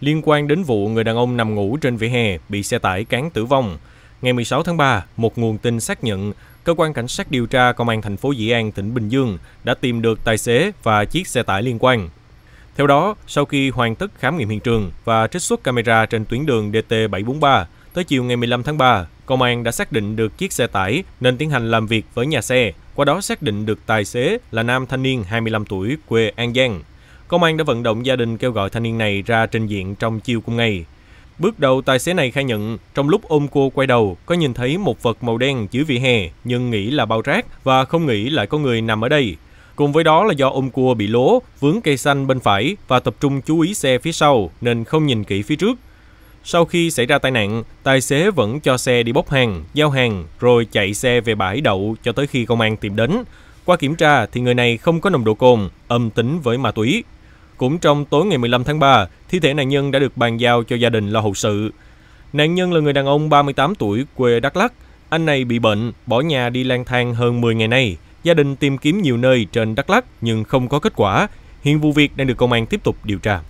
liên quan đến vụ người đàn ông nằm ngủ trên vỉa hè bị xe tải cán tử vong. Ngày 16 tháng 3, một nguồn tin xác nhận cơ quan cảnh sát điều tra công an thành phố Dĩ An, tỉnh Bình Dương đã tìm được tài xế và chiếc xe tải liên quan. Theo đó, sau khi hoàn tất khám nghiệm hiện trường và trích xuất camera trên tuyến đường DT743, tới chiều ngày 15 tháng 3, công an đã xác định được chiếc xe tải nên tiến hành làm việc với nhà xe, qua đó xác định được tài xế là nam thanh niên 25 tuổi quê An Giang công an đã vận động gia đình kêu gọi thanh niên này ra trình diện trong chiều cùng ngày. Bước đầu tài xế này khai nhận, trong lúc ôm cua quay đầu, có nhìn thấy một vật màu đen dưới vỉa hè nhưng nghĩ là bao rác và không nghĩ lại có người nằm ở đây. Cùng với đó là do ôm cua bị lố, vướng cây xanh bên phải và tập trung chú ý xe phía sau nên không nhìn kỹ phía trước. Sau khi xảy ra tai nạn, tài xế vẫn cho xe đi bốc hàng, giao hàng rồi chạy xe về bãi đậu cho tới khi công an tìm đến. Qua kiểm tra thì người này không có nồng độ cồn, âm tính với ma túy. Cũng trong tối ngày 15 tháng 3, thi thể nạn nhân đã được bàn giao cho gia đình lo hậu sự. Nạn nhân là người đàn ông 38 tuổi quê Đắk Lắk. Anh này bị bệnh, bỏ nhà đi lang thang hơn 10 ngày nay. Gia đình tìm kiếm nhiều nơi trên Đắk Lắk nhưng không có kết quả. Hiện vụ việc đang được công an tiếp tục điều tra.